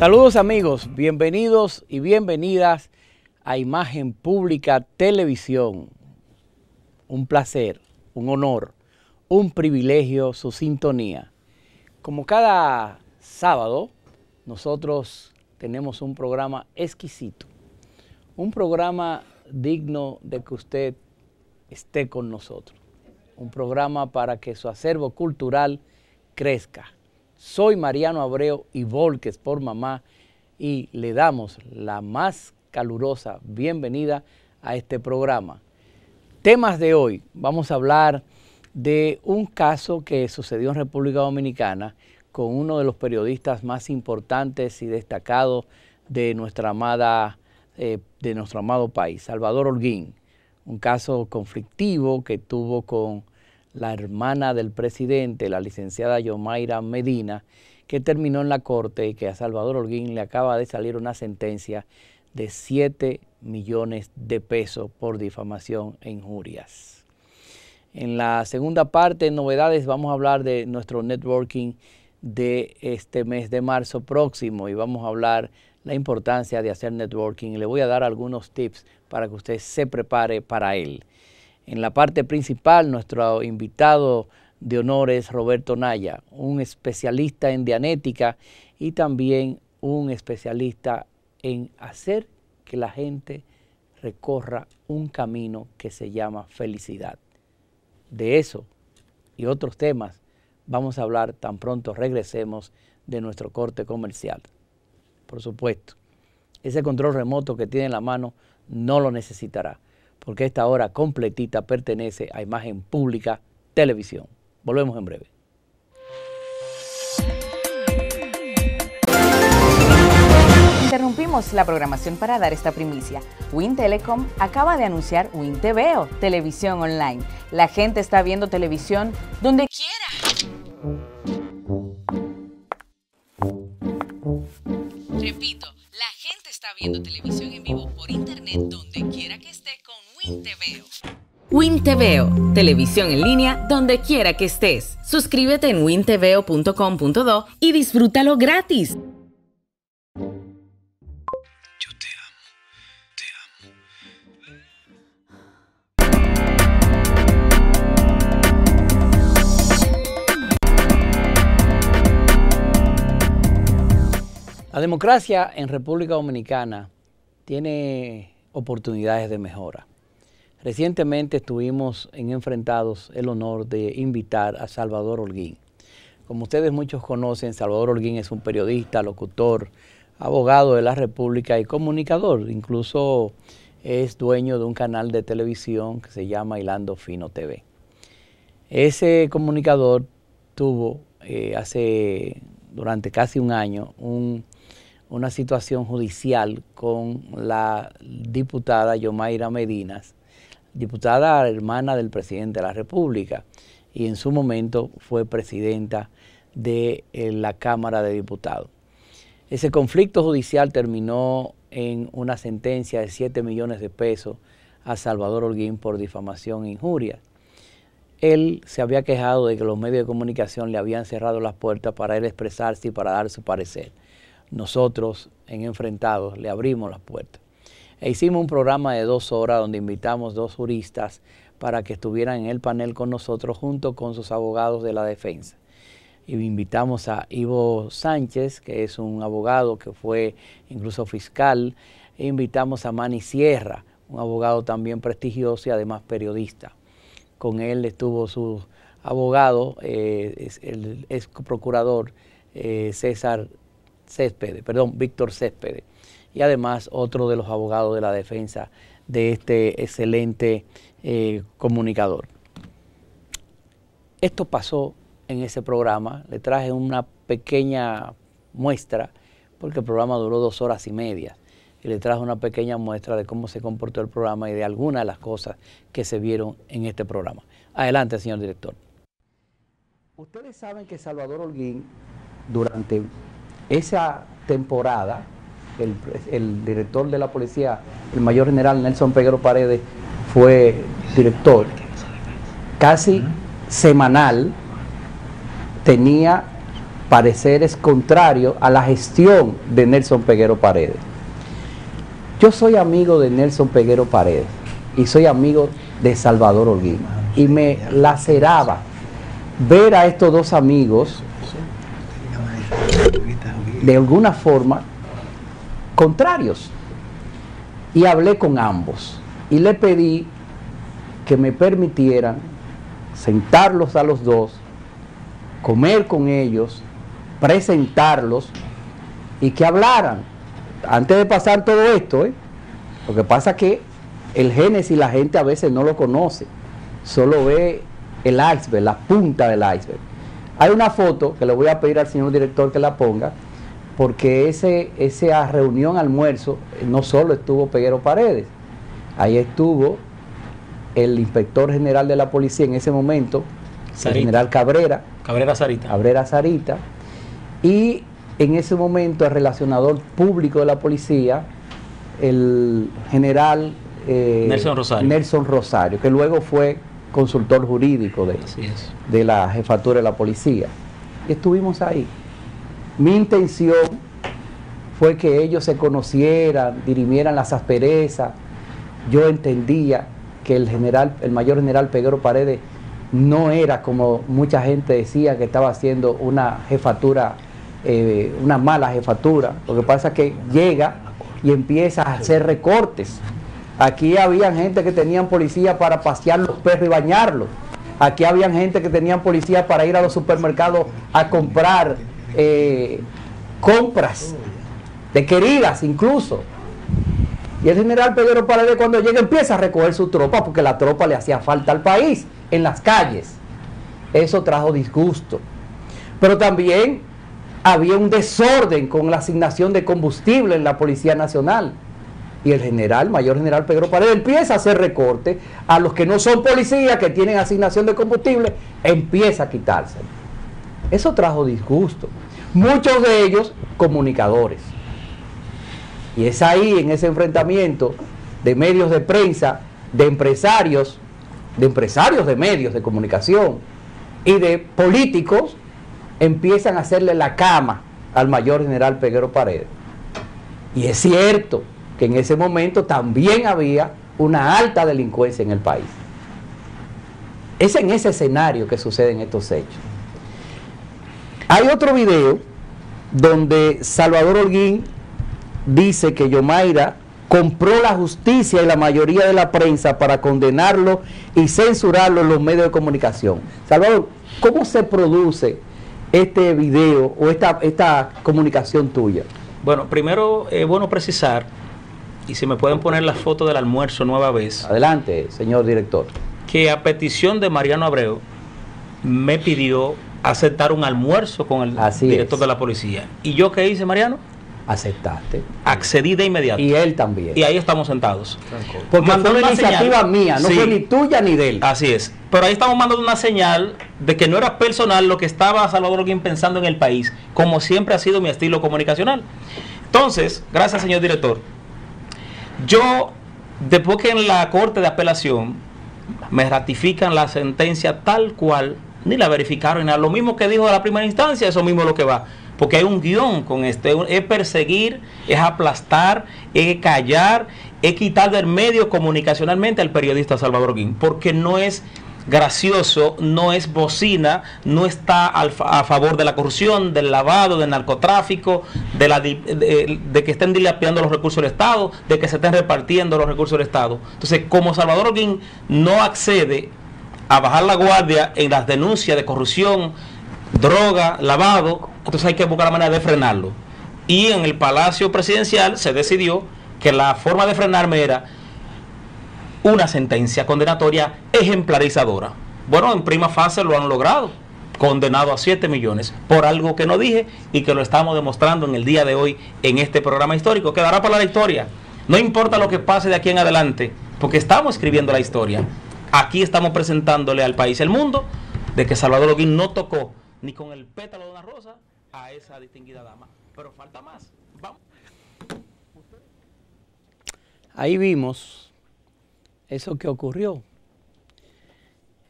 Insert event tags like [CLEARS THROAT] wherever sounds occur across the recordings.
Saludos amigos, bienvenidos y bienvenidas a Imagen Pública Televisión. Un placer, un honor, un privilegio su sintonía. Como cada sábado, nosotros tenemos un programa exquisito, un programa digno de que usted esté con nosotros, un programa para que su acervo cultural crezca soy Mariano Abreu y Volques por Mamá y le damos la más calurosa bienvenida a este programa. Temas de hoy, vamos a hablar de un caso que sucedió en República Dominicana con uno de los periodistas más importantes y destacados de amada eh, de nuestro amado país, Salvador Holguín. Un caso conflictivo que tuvo con la hermana del presidente, la licenciada Yomaira Medina, que terminó en la corte y que a Salvador Holguín le acaba de salir una sentencia de 7 millones de pesos por difamación e injurias. En la segunda parte, novedades, vamos a hablar de nuestro networking de este mes de marzo próximo y vamos a hablar la importancia de hacer networking. Le voy a dar algunos tips para que usted se prepare para él. En la parte principal, nuestro invitado de honor es Roberto Naya, un especialista en dianética y también un especialista en hacer que la gente recorra un camino que se llama felicidad. De eso y otros temas vamos a hablar tan pronto regresemos de nuestro corte comercial. Por supuesto, ese control remoto que tiene en la mano no lo necesitará porque esta hora completita pertenece a Imagen Pública Televisión. Volvemos en breve. Interrumpimos la programación para dar esta primicia. Win Telecom acaba de anunciar Win televisión online. La gente está viendo televisión donde quiera. Repito, la gente está viendo televisión en vivo por internet donde quiera que Winteveo, WinTVeo, televisión en línea donde quiera que estés. Suscríbete en winteveo.com.do y disfrútalo gratis. Yo te amo, te amo. La democracia en República Dominicana tiene oportunidades de mejora. Recientemente estuvimos Enfrentados el honor de invitar a Salvador Holguín. Como ustedes muchos conocen, Salvador Holguín es un periodista, locutor, abogado de la República y comunicador. Incluso es dueño de un canal de televisión que se llama Hilando Fino TV. Ese comunicador tuvo eh, hace durante casi un año una situación judicial con la diputada Yomaira Medinas diputada hermana del presidente de la República y en su momento fue presidenta de eh, la Cámara de Diputados. Ese conflicto judicial terminó en una sentencia de 7 millones de pesos a Salvador Holguín por difamación e injuria. Él se había quejado de que los medios de comunicación le habían cerrado las puertas para él expresarse y para dar su parecer. Nosotros, en Enfrentados, le abrimos las puertas. E hicimos un programa de dos horas donde invitamos dos juristas para que estuvieran en el panel con nosotros junto con sus abogados de la defensa. Y invitamos a Ivo Sánchez, que es un abogado que fue incluso fiscal, e invitamos a Manny Sierra, un abogado también prestigioso y además periodista. Con él estuvo su abogado, eh, el ex procurador eh, César Céspedes, perdón, Víctor Céspedes y además otro de los abogados de la defensa de este excelente eh, comunicador. Esto pasó en ese programa, le traje una pequeña muestra, porque el programa duró dos horas y media, y le traje una pequeña muestra de cómo se comportó el programa y de algunas de las cosas que se vieron en este programa. Adelante, señor director. Ustedes saben que Salvador Holguín, durante esa temporada, el, director de la policía, el mayor general Nelson Peguero Paredes, fue director, casi semanal tenía pareceres contrarios a la gestión de Nelson Peguero Paredes. Yo soy amigo de Nelson Peguero Paredes y soy amigo de Salvador Olguín Y me laceraba ver a estos dos amigos de alguna forma contrarios. Y hablé con ambos y le pedí que me permitieran sentarlos a los dos, comer con ellos, presentarlos y que hablaran. Antes de pasar todo esto, ¿eh? lo que pasa que el Génesis la gente a veces no lo conoce, solo ve el iceberg, la punta del iceberg. Hay una foto que le voy a pedir al señor director que la ponga, porque ese, esa reunión almuerzo no solo estuvo Peguero Paredes, ahí estuvo el inspector general de la policía en ese momento, el general Cabrera. Cabrera Sarita. Cabrera Sarita. Y en ese momento el relacionador público de la policía, el general eh, Nelson, Rosario. que luego fue consultor jurídico de, de la jefatura de la policía. Y estuvimos ahí. Mi intención fue que ellos se conocieran, dirimieran las asperezas. Yo entendía que el general, el mayor general Pedro Paredes no era como mucha gente decía que estaba haciendo una jefatura, eh, una mala jefatura. Lo que pasa es que llega y empieza a hacer recortes. Aquí había gente que tenían policía para pasear los perros y bañarlos. Aquí había gente que tenían policía para ir a los supermercados a comprar eh, compras de queridas incluso. Y el general Pedro Paredes cuando llega empieza a recoger su tropa porque la tropa le hacía falta al país en las calles. Eso trajo disgusto. Pero también había un desorden con la asignación de combustible en la Policía Nacional. Y el general, mayor general Pedro Paredes, empieza a hacer recorte a los que no son policías, que tienen asignación de combustible, empieza a quitárselo. Eso trajo disgusto. Muchos de ellos comunicadores. Y es ahí, en ese enfrentamiento de medios de prensa, de empresarios, de empresarios de medios de comunicación y de políticos, empiezan a hacerle la cama al mayor general Peguero Paredes. Y es cierto que en ese momento también había una alta delincuencia en el país. Es en ese escenario que suceden estos hechos. Hay otro video donde Salvador Holguín dice que Yomaira compró la justicia y la mayoría de la prensa para condenarlo y censurarlo en los medios de comunicación. Salvador, ¿cómo se produce este video o esta, esta comunicación tuya? Bueno, primero es bueno precisar, y si me pueden poner la foto del almuerzo nueva vez. Adelante, señor director. Que a petición de Mariano Abreu me pidió aceptar un almuerzo con el director de la policía. ¿Y yo qué hice, Mariano? Aceptaste. Accedí de inmediato. Y él también. Y ahí estamos sentados. Porque fue una, iniciativa mía, no fue ni tuya ni de él. Así es. Pero ahí estamos mandando una señal de que no era personal lo que estaba Salvador Guín pensando en el país, como siempre ha sido mi estilo comunicacional. Entonces, gracias, señor director. Yo, después que en la Corte de Apelación me ratifican la sentencia tal cual ni la verificaron. Nada. Lo mismo que dijo a la primera instancia, eso mismo es lo que va. Porque hay un guión con esto. Es perseguir, es aplastar, es callar, es quitar del medio comunicacionalmente al periodista Salvador Guín. Porque no es gracioso, no es bocina, no está a favor de la corrupción, del lavado, del narcotráfico, de, la, de, que estén dilapidando los recursos del Estado, de que se estén repartiendo los recursos del Estado. Entonces, como Salvador Guín no accede a bajar la guardia en las denuncias de corrupción, droga, lavado, entonces hay que buscar la manera de frenarlo. Y en el Palacio Presidencial se decidió que la forma de frenarme era una sentencia condenatoria ejemplarizadora. Bueno, en prima fase lo han logrado, condenado a 7 millones por algo que no dije y que lo estamos demostrando en el día de hoy en este programa histórico. Quedará para la historia. No importa lo que pase de aquí en adelante, porque estamos escribiendo la historia. Aquí estamos presentándole al país el mundo de que Salvador Oguín no tocó ni con el pétalo de una rosa a esa distinguida dama. Pero falta más. Ahí vimos eso que ocurrió.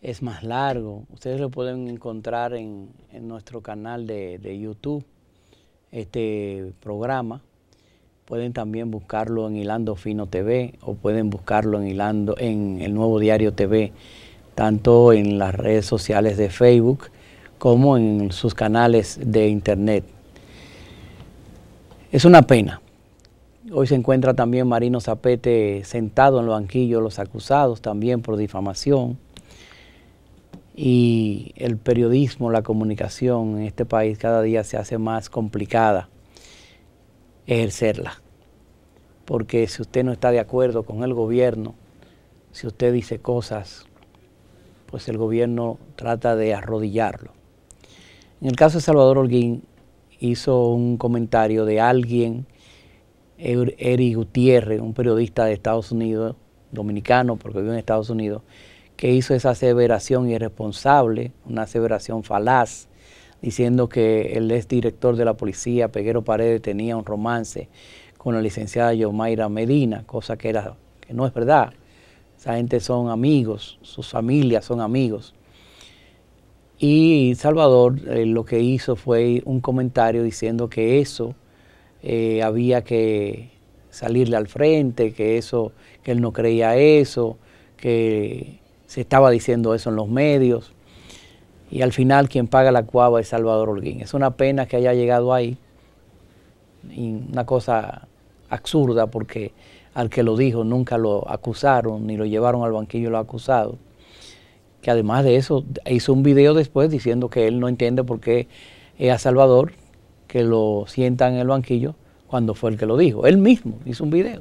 Es más largo. Ustedes lo pueden encontrar en, nuestro canal de YouTube, este programa Pueden también buscarlo en Hilando Fino TV o pueden buscarlo en en el Nuevo Diario TV, tanto en las redes sociales de Facebook como en sus canales de internet. Es una pena. Hoy se encuentra también Marino Zapete sentado en los banquillos los acusados también por difamación. Y el periodismo, la comunicación en este país cada día se hace más complicada ejercerla. Porque si usted no está de acuerdo con el gobierno, si usted dice cosas, pues el gobierno trata de arrodillarlo. En el caso de Salvador Holguín, hizo un comentario de alguien, Eric Gutiérrez, un periodista de Estados Unidos, dominicano, porque vive en Estados Unidos, que hizo esa aseveración irresponsable, una aseveración falaz, diciendo que el director de la policía, Peguero Paredes, tenía un romance con la licenciada Yomaira Medina, cosa que, era, que no es verdad. Esa gente son amigos, sus familias son amigos. Y Salvador eh, lo que hizo fue un comentario diciendo que eso eh, había que salirle al frente, que eso, que él no creía eso, que se estaba diciendo eso en los medios y al final quien paga la cuava es Salvador Holguín. Es una pena que haya llegado ahí, una cosa absurda porque al que lo dijo nunca lo acusaron ni lo llevaron al banquillo lo acusado. Que además de eso hizo un video después diciendo que él no entiende por qué a Salvador que lo sientan en el banquillo cuando fue el que lo dijo. Él mismo hizo un video.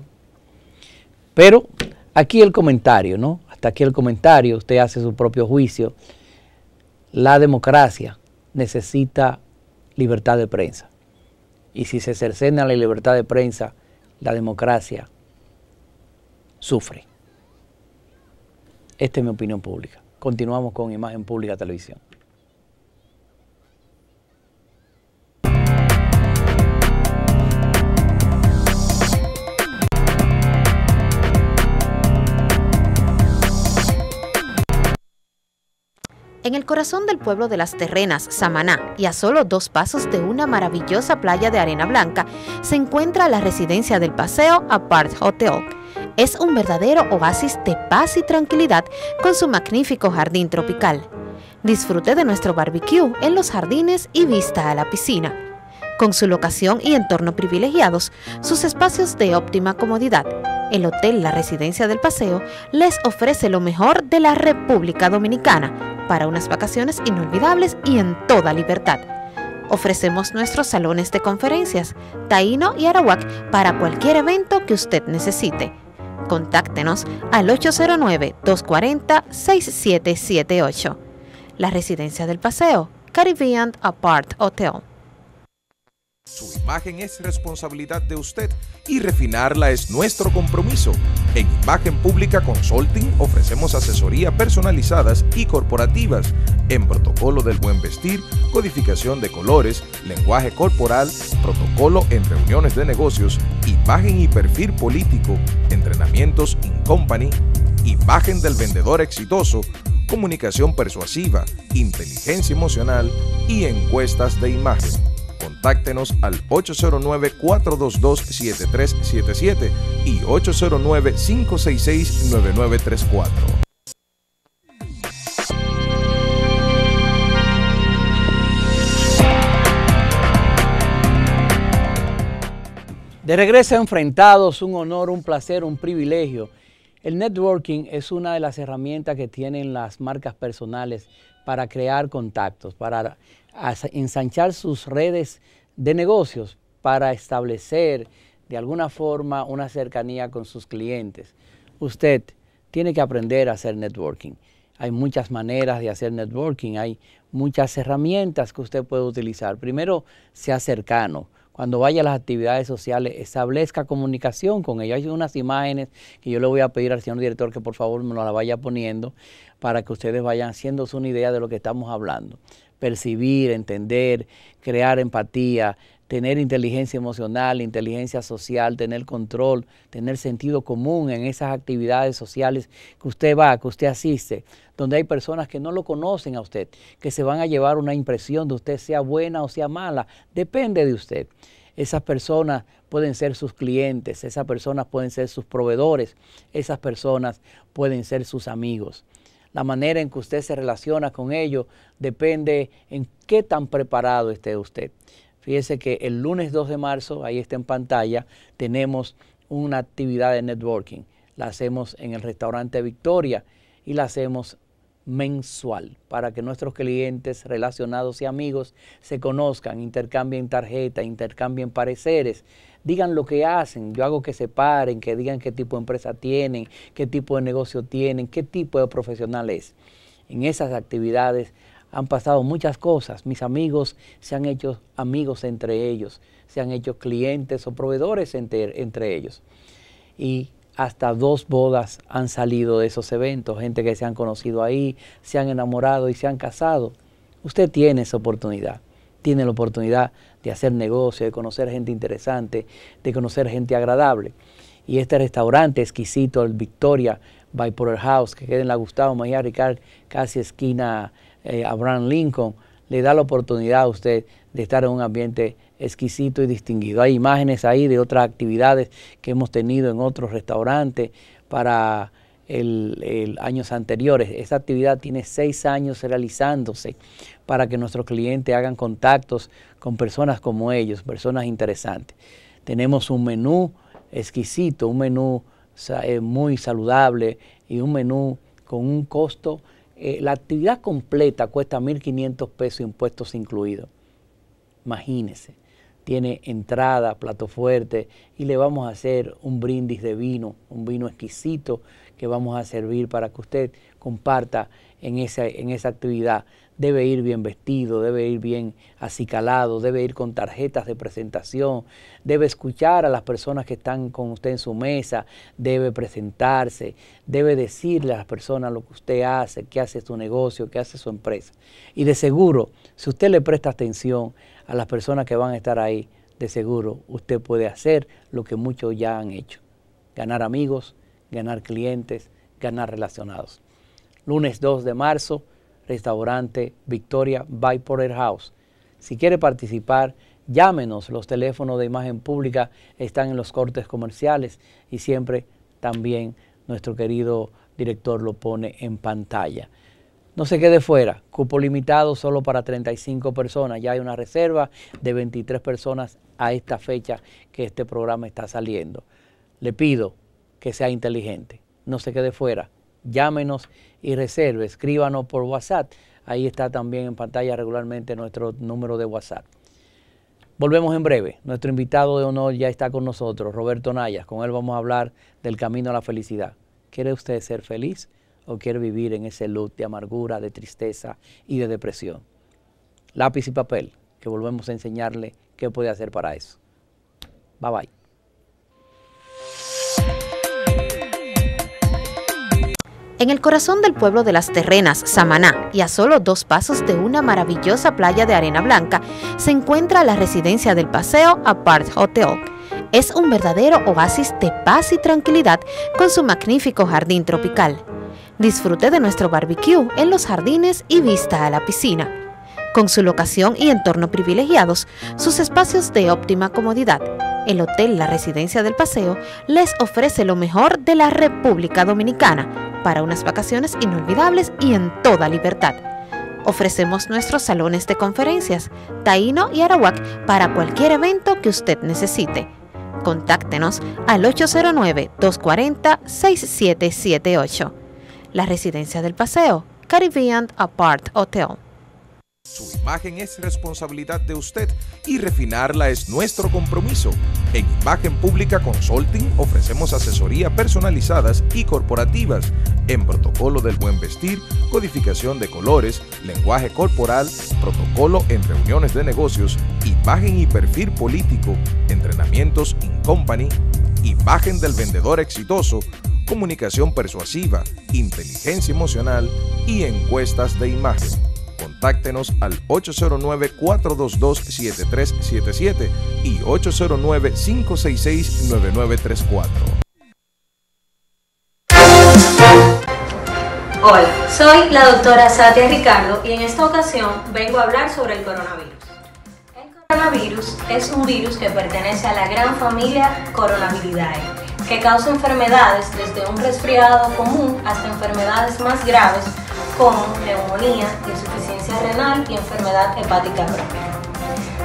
Pero aquí el comentario, ¿no? Hasta aquí el comentario, usted hace su propio juicio la democracia necesita libertad de prensa. Y si se cercena la libertad de prensa, la democracia sufre. Esta es mi opinión pública. Continuamos con Imagen Pública Televisión. En el corazón del pueblo de las Terrenas, Samaná, y a solo dos pasos de una maravillosa playa de arena blanca, se encuentra la residencia del paseo Apart Hotel. Es un verdadero oasis de paz y tranquilidad con su magnífico jardín tropical. Disfrute de nuestro barbecue en los jardines y vista a la piscina. Con su locación y entorno privilegiados, sus espacios de óptima comodidad, el Hotel La Residencia del Paseo les ofrece lo mejor de la República Dominicana para unas vacaciones inolvidables y en toda libertad. Ofrecemos nuestros salones de conferencias, Taíno y Arawak para cualquier evento que usted necesite. Contáctenos al 809-240-6778. La Residencia del Paseo, Caribbean Apart Hotel. Su imagen es responsabilidad de usted y refinarla es nuestro compromiso. En Imagen Pública Consulting ofrecemos asesoría personalizadas y corporativas en protocolo del buen vestir, codificación de colores, lenguaje corporal, protocolo en reuniones de negocios, imagen y perfil político, entrenamientos in company, imagen del vendedor exitoso, comunicación persuasiva, inteligencia emocional y encuestas de imagen. Contáctenos al 809-422-7377 y 809-566-9934. De regreso a enfrentados, un honor, un placer, un privilegio. El networking es una de las herramientas que tienen las marcas personales para crear contactos, para a ensanchar sus redes de negocios para establecer de alguna forma una cercanía con sus clientes. Usted tiene que aprender a hacer networking. Hay muchas maneras de hacer networking, hay muchas herramientas que usted puede utilizar. Primero, sea cercano. Cuando vaya a las actividades sociales, establezca comunicación con ellos. Hay unas imágenes que yo le voy a pedir al señor director que por favor me las vaya poniendo para que ustedes vayan haciéndose una idea de lo que estamos hablando percibir, entender, crear empatía, tener inteligencia emocional, inteligencia social, tener control, tener sentido común en esas actividades sociales que usted va, que usted asiste, donde hay personas que no lo conocen a usted, que se van a llevar una impresión de usted, sea buena o sea mala, depende de usted. Esas personas pueden ser sus clientes, esas personas pueden ser sus proveedores, esas personas pueden ser sus amigos la manera en que usted se relaciona con ellos depende en qué tan preparado esté usted. Fíjese que el lunes 2 de marzo, ahí está en pantalla, tenemos una actividad de networking. La hacemos en el restaurante Victoria y la hacemos mensual para que nuestros clientes relacionados y amigos se conozcan, intercambien tarjetas, intercambien pareceres digan lo que hacen. Yo hago que se paren, que digan qué tipo de empresa tienen, qué tipo de negocio tienen, qué tipo de profesional es. En esas actividades han pasado muchas cosas. Mis amigos se han hecho amigos entre ellos, se han hecho clientes o proveedores entre, entre ellos. Y hasta dos bodas han salido de esos eventos, gente que se han conocido ahí, se han enamorado y se han casado. Usted tiene esa oportunidad tiene la oportunidad de hacer negocio, de conocer gente interesante, de conocer gente agradable. Y este restaurante exquisito, el Victoria by Porter House, que queda en la Gustavo María Ricard, casi esquina eh, Abraham Lincoln, le da la oportunidad a usted de estar en un ambiente exquisito y distinguido. Hay imágenes ahí de otras actividades que hemos tenido en otros restaurantes para el, años anteriores. Esta actividad tiene seis años realizándose para que nuestros clientes hagan contactos con personas como ellos, personas interesantes. Tenemos un menú exquisito, un menú eh, muy saludable y un menú con un costo. Eh, la actividad completa cuesta 1.500 pesos impuestos incluidos. Imagínese, tiene entrada, plato fuerte y le vamos a hacer un brindis de vino, un vino exquisito que vamos a servir para que usted comparta en esa actividad debe ir bien vestido, debe ir bien acicalado, debe ir con tarjetas de presentación, debe escuchar a las personas que están con usted en su mesa, debe presentarse, debe decirle a las personas lo que usted hace, qué hace su negocio, qué hace su empresa. Y de seguro, si usted le presta atención a las personas que van a estar ahí, de seguro usted puede hacer lo que muchos ya han hecho, ganar amigos, ganar clientes, ganar relacionados. Lunes 2 de marzo, restaurante Victoria by Porter House. Si quiere participar, llámenos. Los teléfonos de imagen pública están en los cortes comerciales y siempre también nuestro querido director lo pone en pantalla. No se quede fuera, cupo limitado solo para 35 personas. Ya hay una reserva de 23 personas a esta fecha que este programa está saliendo. Le pido que sea inteligente, no se quede fuera, llámenos y reserve. Escríbanos por WhatsApp. Ahí está también en pantalla regularmente nuestro número de WhatsApp. Volvemos en breve. Nuestro invitado de honor ya está con nosotros, Roberto Nayas. Con él vamos a hablar del camino a la felicidad. ¿Quiere usted ser feliz o quiere vivir en ese look de amargura, de tristeza y de depresión? Lápiz y papel, que volvemos a enseñarle qué puede hacer para eso. Bye bye. En el corazón del pueblo de las Terrenas, Samaná, y a solo dos pasos de una maravillosa playa de arena blanca, se encuentra la residencia del paseo Apart Hotel. Es un verdadero oasis de paz y tranquilidad con su magnífico jardín tropical. Disfrute de nuestro barbecue en los jardines y vista a la piscina. Con su locación y entorno privilegiados, sus espacios de óptima comodidad, el Hotel La Residencia del Paseo les ofrece lo mejor de la República Dominicana para unas vacaciones inolvidables y en toda libertad. Ofrecemos nuestros salones de conferencias, Taino y Arawak, para cualquier evento que usted necesite. Contáctenos al 809-240-6778. La Residencia del Paseo, Caribbean Apart Hotel. Su imagen es responsabilidad de usted y refinarla es nuestro compromiso. En Imagen Pública Consulting ofrecemos asesoría personalizadas y corporativas en protocolo del buen vestir, codificación de colores, lenguaje corporal, protocolo en reuniones de negocios, imagen y perfil político, entrenamientos in company, imagen del vendedor exitoso, comunicación persuasiva, inteligencia emocional y encuestas de imagen. Contáctenos al 809-422-7377 y 809-566-9934. Hola, soy la doctora Satya Ricardo y en esta ocasión vengo a hablar sobre el coronavirus. El coronavirus es un virus que pertenece a la gran familia Coronaviridae que causa enfermedades desde un resfriado común hasta enfermedades más graves como neumonía, insuficiencia renal y enfermedad hepática crónica.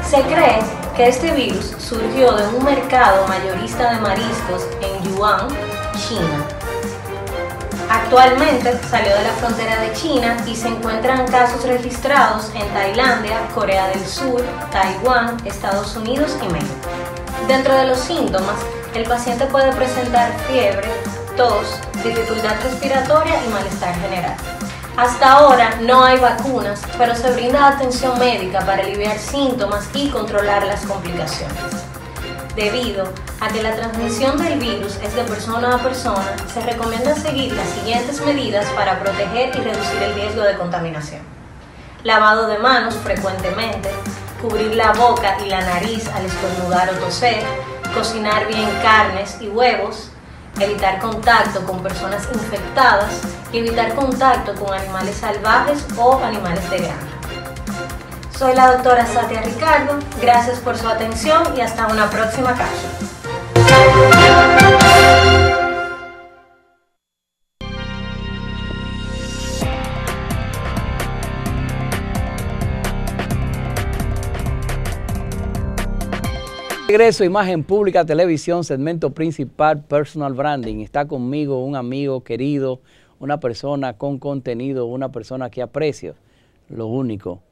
Se cree que este virus surgió de un mercado mayorista de mariscos en Yuan, China, Actualmente salió de la frontera de China y se encuentran casos registrados en Tailandia, Corea del Sur, Taiwán, Estados Unidos y México. Dentro de los síntomas, el paciente puede presentar fiebre, tos, dificultad respiratoria y malestar general. Hasta ahora no hay vacunas, pero se brinda atención médica para aliviar síntomas y controlar las complicaciones. Debido a que la transmisión del virus es de persona a persona, se recomienda seguir las siguientes medidas para proteger y reducir el riesgo de contaminación. Lavado de manos frecuentemente, cubrir la boca y la nariz al estornudar o toser, cocinar bien carnes y huevos, evitar contacto con personas infectadas y evitar contacto con animales salvajes o animales de granja. Soy la doctora Satia Ricardo, gracias por su atención y hasta una próxima cápsula. Regreso Imagen Pública Televisión, segmento principal Personal Branding. Está conmigo un amigo querido, una persona con contenido, una persona que aprecio. Lo único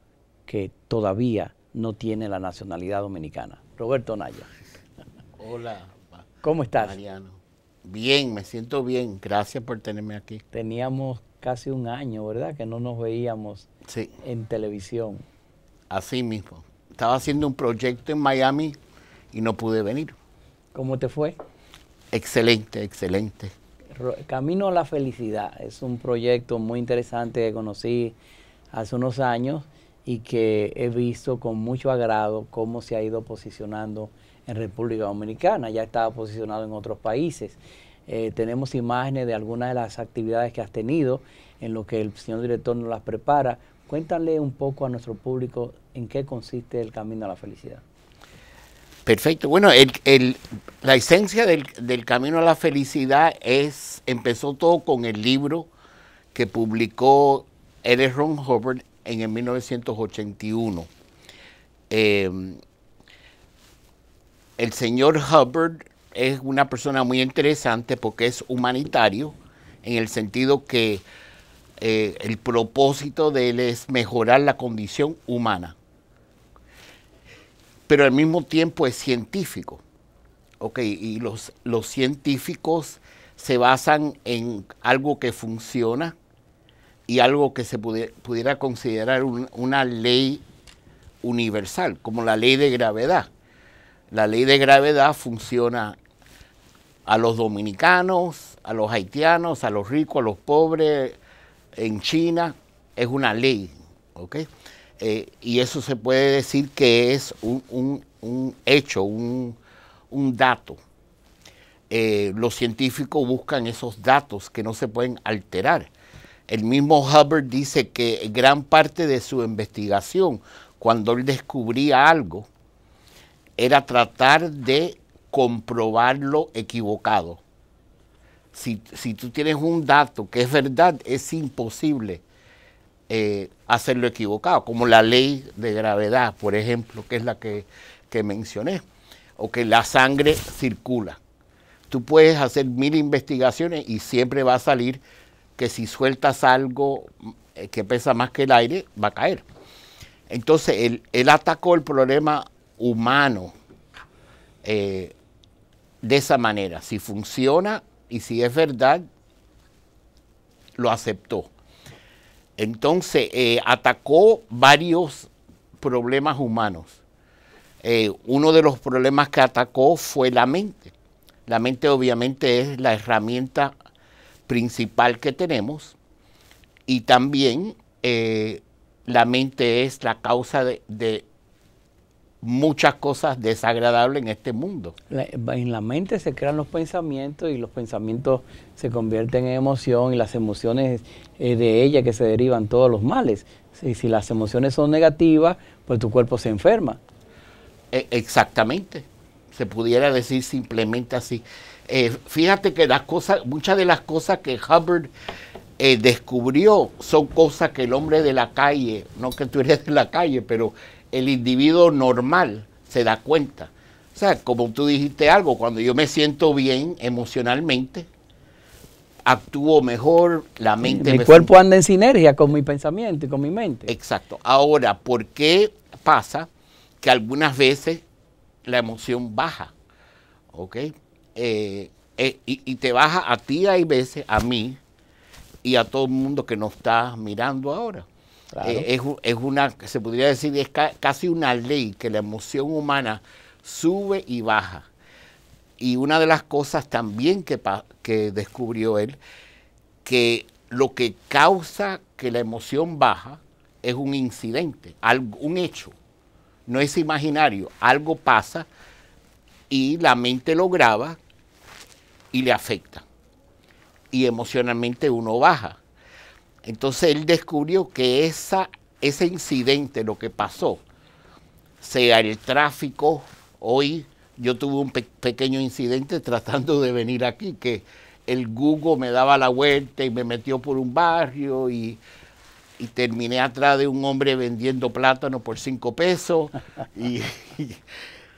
que todavía no tiene la nacionalidad dominicana. Roberto Naya. Hola. ¿Cómo estás? Mariano. Bien, me siento bien. Gracias por tenerme aquí. Teníamos casi un año, ¿verdad? Que no nos veíamos en televisión. Así mismo. Estaba haciendo un proyecto en Miami y no pude venir. ¿Cómo te fue? Excelente, excelente. Camino a la Felicidad es un proyecto muy interesante que conocí hace unos años y que he visto con mucho agrado cómo se ha ido posicionando en República Dominicana, ya estaba posicionado en otros países. Eh, tenemos imágenes de algunas de las actividades que has tenido, en lo que el señor director nos las prepara. Cuéntale un poco a nuestro público en qué consiste el camino a la felicidad. Perfecto. Bueno, el, la esencia del, camino a la felicidad es, empezó todo con el libro que publicó L. Ron Hubbard en el 1981. El señor Hubbard es una persona muy interesante porque es humanitario, en el sentido que eh, el propósito de él es mejorar la condición humana, pero al mismo tiempo es científico. y los, científicos se basan en algo que funciona y algo que se pudiera, considerar una ley universal, como la ley de gravedad. La ley de gravedad funciona a los dominicanos, a los haitianos, a los ricos, a los pobres, en China, es una ley, eh, y eso se puede decir que es un, hecho, un, dato. Eh, los científicos buscan esos datos que no se pueden alterar. El mismo Hubbard dice que gran parte de su investigación, cuando él descubría algo, era tratar de comprobar lo equivocado. Si, tú tienes un dato que es verdad, es imposible eh, hacerlo equivocado, como la ley de gravedad, por ejemplo, que es la que, mencioné, o que la sangre circula. Tú puedes hacer mil investigaciones y siempre va a salir que si sueltas algo eh, que pesa más que el aire, va a caer. Entonces, él, él atacó el problema humano eh, de esa manera. Si funciona y si es verdad, lo aceptó. Entonces, eh, atacó varios problemas humanos. Eh, uno de los problemas que atacó fue la mente. La mente obviamente es la herramienta principal que tenemos y también la mente es la causa de muchas cosas desagradables en este mundo. en la mente se crean los pensamientos y los pensamientos se convierten en emoción y las emociones eh, de ella que se derivan todos los males. Si, si las emociones son negativas, pues tu cuerpo se enferma. E, exactamente. Se pudiera decir simplemente así. Eh, fíjate que las cosas, muchas de las cosas que Hubbard eh, descubrió son cosas que el hombre de la calle, no que tú eres de la calle, pero el individuo normal se da cuenta. O sea, como tú dijiste algo, cuando yo me siento bien emocionalmente, actúo mejor, la mente... Mi cuerpo anda en sinergia con mi pensamiento y con mi mente. Exacto. Ahora, ¿por qué pasa que algunas veces la emoción baja? ¿Ok? Eh, eh, y, y, te baja a ti hay veces, a mí y a todo el mundo que nos está mirando ahora. Eh, es, una, se podría decir, es casi una ley que la emoción humana sube y baja. Y una de las cosas también que, que descubrió él, que lo que causa que la emoción baja es un incidente, un hecho. No es imaginario, algo pasa y la mente lo graba y le afecta. Y emocionalmente uno baja. Entonces él descubrió que ese incidente, lo que pasó, sea el tráfico, hoy yo tuve un pequeño incidente [LAUGHS] tratando de venir aquí, que el Google me daba la vuelta y me metió por un barrio y, terminé atrás de un hombre vendiendo plátano por cinco pesos. y,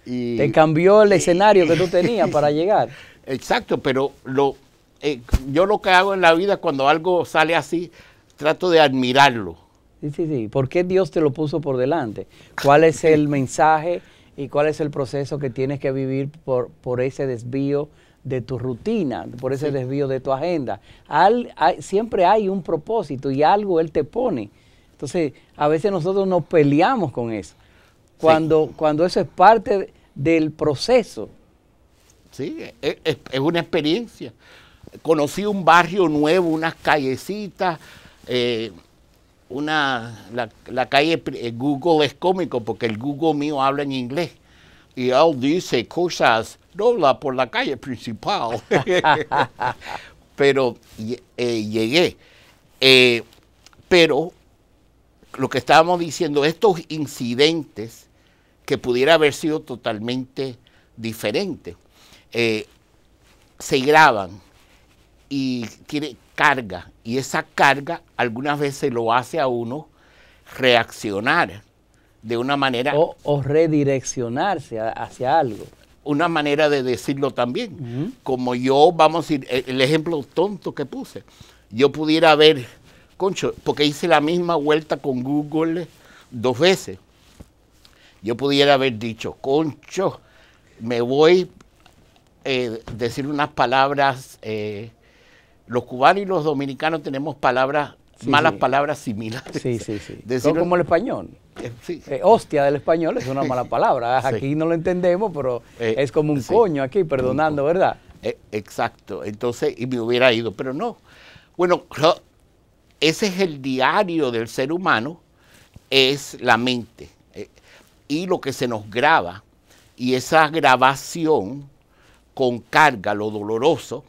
[LAUGHS] Te cambió el escenario que tú [LAUGHS] tenías para llegar. Exacto, pero lo, eh, yo lo que hago en la vida cuando algo sale así, trato de admirarlo. Sí, sí, sí. ¿Por qué Dios te lo puso por delante? ¿Cuál es el [LAUGHS] mensaje y cuál es el proceso que tienes que vivir por, por ese desvío de tu rutina, por ese desvío de tu agenda? Al, siempre hay un propósito y algo Él te pone. Entonces, a veces nosotros nos peleamos con eso, cuando, cuando eso es parte del proceso. Sí, es, e, es una experiencia. Conocí un barrio nuevo, unas callecitas, eh, la, calle eh, Google es cómico porque el Google mío habla en inglés y él dice cosas dobla por la calle principal. [LAUGHS] pero eh, llegué. pero lo que estábamos diciendo, estos incidentes que pudiera haber sido totalmente diferentes, se graban y tiene carga y esa carga algunas veces lo hace a uno reaccionar de una manera... O, redireccionarse hacia algo. Una manera de decirlo también. Como yo, vamos a ir e, el, ejemplo tonto que puse. Yo pudiera haber, concho, porque hice la misma vuelta con Google dos veces. Yo pudiera haber dicho, concho, me voy a eh, decir unas palabras... Eh, los cubanos y los dominicanos tenemos palabras, malas palabras similares. Sí, sí, sí. Son [LAUGHS] como el español. Eh, eh, hostia del español es una mala [LAUGHS] palabra. Ah, aquí no lo entendemos, pero eh, es como un coño aquí, perdonando, ¿verdad? exacto. Entonces, y me hubiera ido, pero no. Bueno, ese es el diario del ser humano, es la mente. y lo que se nos graba, y esa grabación con carga, lo doloroso,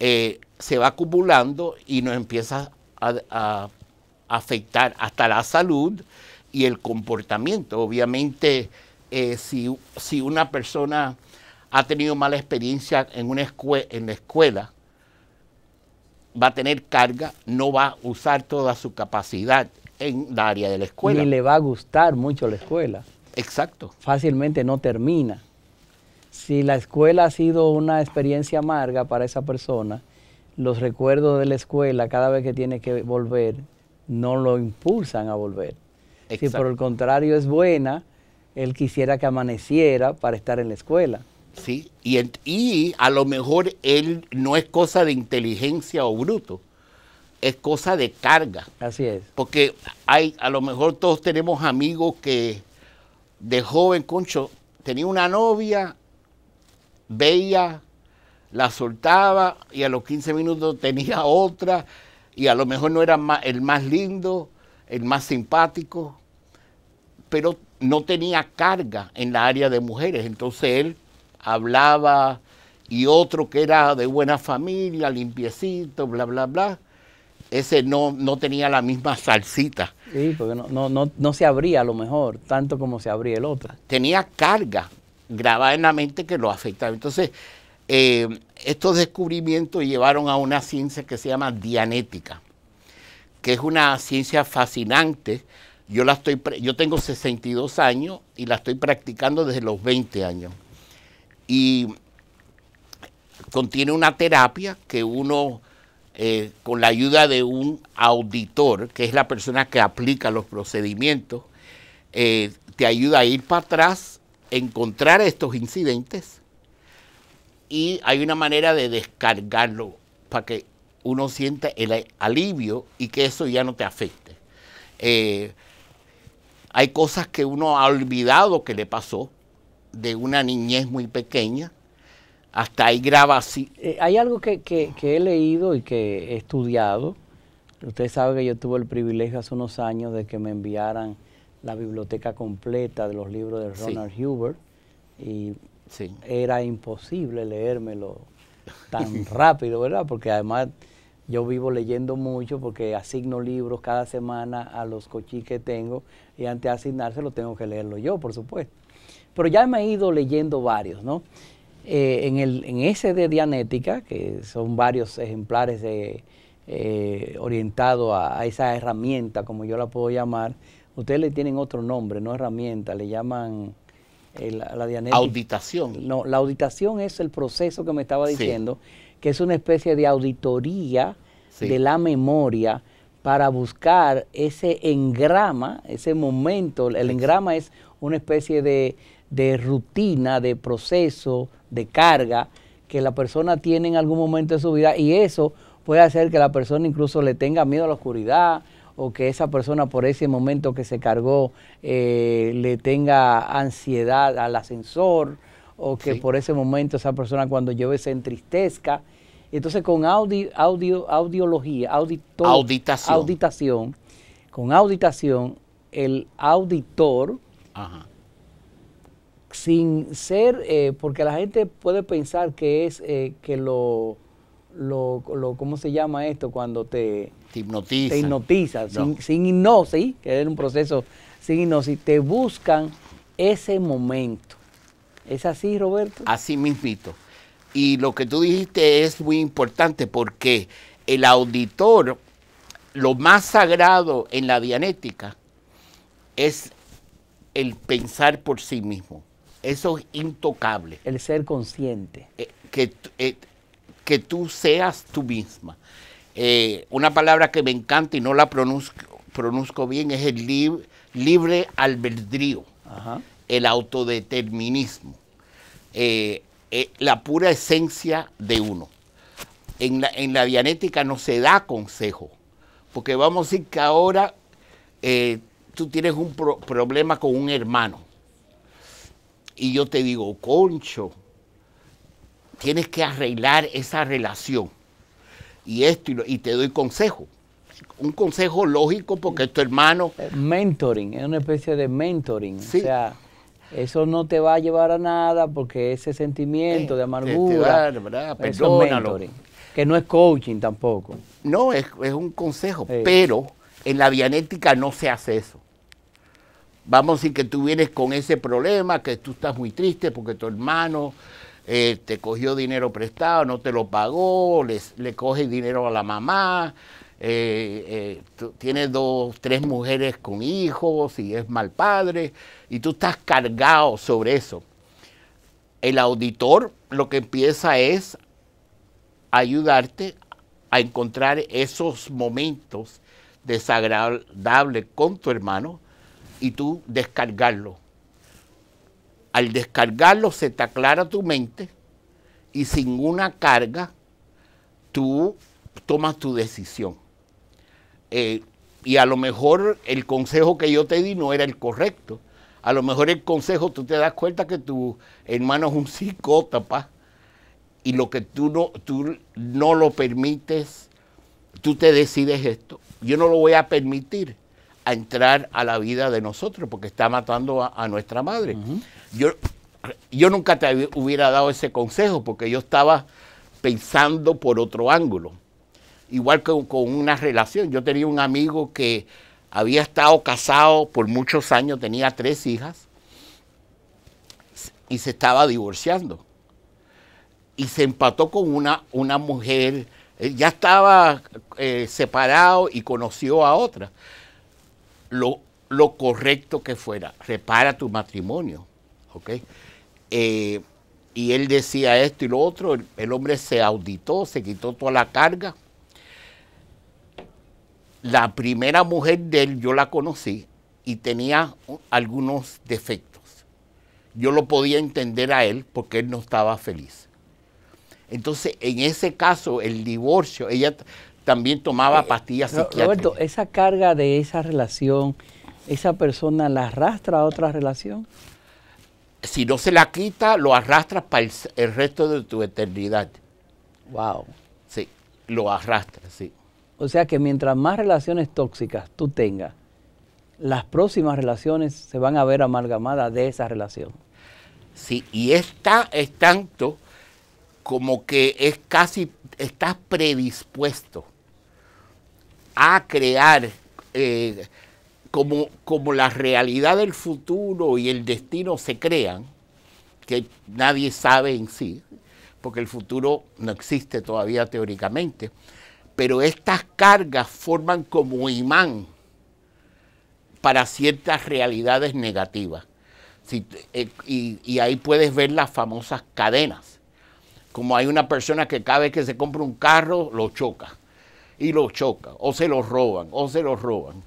eh, se va acumulando y nos empieza a, afectar hasta la salud y el comportamiento. Obviamente, eh, si, una persona ha tenido mala experiencia en, una en la escuela, va a tener carga, no va a usar toda su capacidad en la área de la escuela. Ni le va a gustar mucho la escuela. Exacto. Fácilmente no termina. Si la escuela ha sido una experiencia amarga para esa persona, los recuerdos de la escuela cada vez que tiene que volver no lo impulsan a volver. Si por el contrario es buena, él quisiera que amaneciera para estar en la escuela. Sí, y, a lo mejor él no es cosa de inteligencia o bruto, es cosa de carga. Así es. Porque hay, a lo mejor todos tenemos amigos que de joven, concho, tenía una novia bella, la soltaba y a los 15 minutos tenía [LAUGHS] otra y a lo mejor no era el más lindo, el más simpático, pero no tenía carga en la área de mujeres. Entonces él hablaba y otro que era de buena familia, limpiecito, bla, bla, bla. Ese no, no tenía la misma salsita. Sí, porque no, no, no, no se abría a lo mejor, tanto como se abría el otro. Tenía carga grabada en la mente que lo afectaba. Entonces, eh, estos descubrimientos llevaron a una ciencia que se llama dianética, que es una ciencia fascinante. Yo, la estoy, yo tengo 62 años y la estoy practicando desde los 20 años. Y contiene una terapia que uno, eh, con la ayuda de un auditor, que es la persona que aplica los procedimientos, eh, te ayuda a ir para atrás, encontrar estos incidentes, y hay una manera de descargarlo para que uno sienta el alivio y que eso ya no te afecte. Eh, hay cosas que uno ha olvidado que le pasó de una niñez muy pequeña, hasta ahí graba así. Eh, hay algo que, he leído y que he estudiado. Usted sabe que yo tuve el privilegio hace unos años de que me enviaran la biblioteca completa de los libros de Ronald Huber y era imposible leérmelo tan [LAUGHS] rápido, ¿verdad? Porque además yo vivo leyendo mucho porque asigno libros cada semana a los cochis que tengo y antes de asignárselo tengo que leerlo yo, por supuesto. Pero ya me he ido leyendo varios, ¿no? Eh, en, el, en ese de Dianética, que son varios ejemplares de, eh, orientados a, esa herramienta, como yo la puedo llamar, ustedes le tienen otro nombre, no herramienta, le llaman la, Auditación. No, la auditación es el proceso que me estaba diciendo, que es una especie de auditoría de la memoria para buscar ese engrama, ese momento. El engrama es una especie de, de rutina, de proceso, de carga que la persona tiene en algún momento de su vida y eso puede hacer que la persona incluso le tenga miedo a la oscuridad, o que esa persona por ese momento que se cargó eh, le tenga ansiedad al ascensor o que por ese momento esa persona cuando llueve se entristezca. Entonces con audi, audio, audiología, auditor, auditación. auditación. con auditación, el auditor, sin ser, eh, porque la gente puede pensar que es eh, que lo lo, ¿cómo se llama esto? Cuando te, te hipnotiza. Te hipnotiza, sin, sin, hipnosis, que es un proceso sin hipnosis, te buscan ese momento. ¿Es así, Roberto? Así mismito. Y lo que tú dijiste es muy importante porque el auditor, lo más sagrado en la dianética es el pensar por sí mismo. Eso es intocable. El ser consciente. Eh, que, eh, que tú seas tú misma. Eh, una palabra que me encanta y no la pronuncio, bien es el libre albedrío, el autodeterminismo, eh, eh, la pura esencia de uno. En la, en dianética no se da consejo, porque vamos a decir que ahora tú tienes un problema con un hermano. Y yo te digo, concho, tienes que arreglar esa relación. Y esto, y, te doy consejo. Un consejo lógico porque tu hermano... Mentoring, es una especie de mentoring. O sea, eso no te va a llevar a nada porque ese sentimiento de eh, este amargura... que no es coaching tampoco. No, es, un consejo, pero en la dianética no se hace eso. Vamos a decir que tú vienes con ese problema, que tú estás muy triste porque tu hermano eh, te cogió dinero prestado, no te lo pagó, le coge dinero a la mamá, eh, eh, tienes tiene dos, tres mujeres con hijos y es mal padre, y tú estás cargado sobre eso. El auditor lo que empieza es ayudarte a encontrar esos momentos desagradables con tu hermano y tú descargarlo al descargarlo se te aclara tu mente y sin una carga tú tomas tu decisión. Eh, y a lo mejor el consejo que yo te di no era el correcto. A lo mejor el consejo tú te das cuenta que tu hermano es un psicópata y lo que tú no, tú no lo permites, tú te decides esto. Yo no lo voy a permitir a entrar a la vida de nosotros porque está matando a, nuestra madre. Yo, yo nunca te hubiera dado ese consejo porque yo estaba pensando por otro ángulo. Igual que con una relación. Yo tenía un amigo que había estado casado por muchos años, tenía tres hijas y se estaba divorciando. Y se empató con una, una mujer, eh, ya estaba eh, separado y conoció a otra. Lo, lo correcto que fuera, repara tu matrimonio, eh, y él decía esto y lo otro, el, hombre se auditó, se quitó toda la carga. La primera mujer de él yo la conocí y tenía algunos defectos. Yo lo podía entender a él porque él no estaba feliz. Entonces, en ese caso, el divorcio, ella también tomaba eh, pastillas Roberto, esa carga de esa relación, esa persona la arrastra a otra relación si no se la quita, lo arrastras para el, resto de tu eternidad. Wow. Sí, lo arrastras, sí. O sea que mientras más relaciones tóxicas tú tengas, las próximas relaciones se van a ver amalgamadas de esa relación. Sí, y esta es tanto como que es casi, estás predispuesto a crear eh, como, la realidad del futuro y el destino se crean, que nadie sabe en sí, porque el futuro no existe todavía teóricamente, pero estas cargas forman como imán para ciertas realidades negativas. Eh, y, y, ahí puedes ver las famosas cadenas. Como hay una persona que cada vez que se compra un carro, lo choca. Y lo choca. O se lo roban, o se lo roban.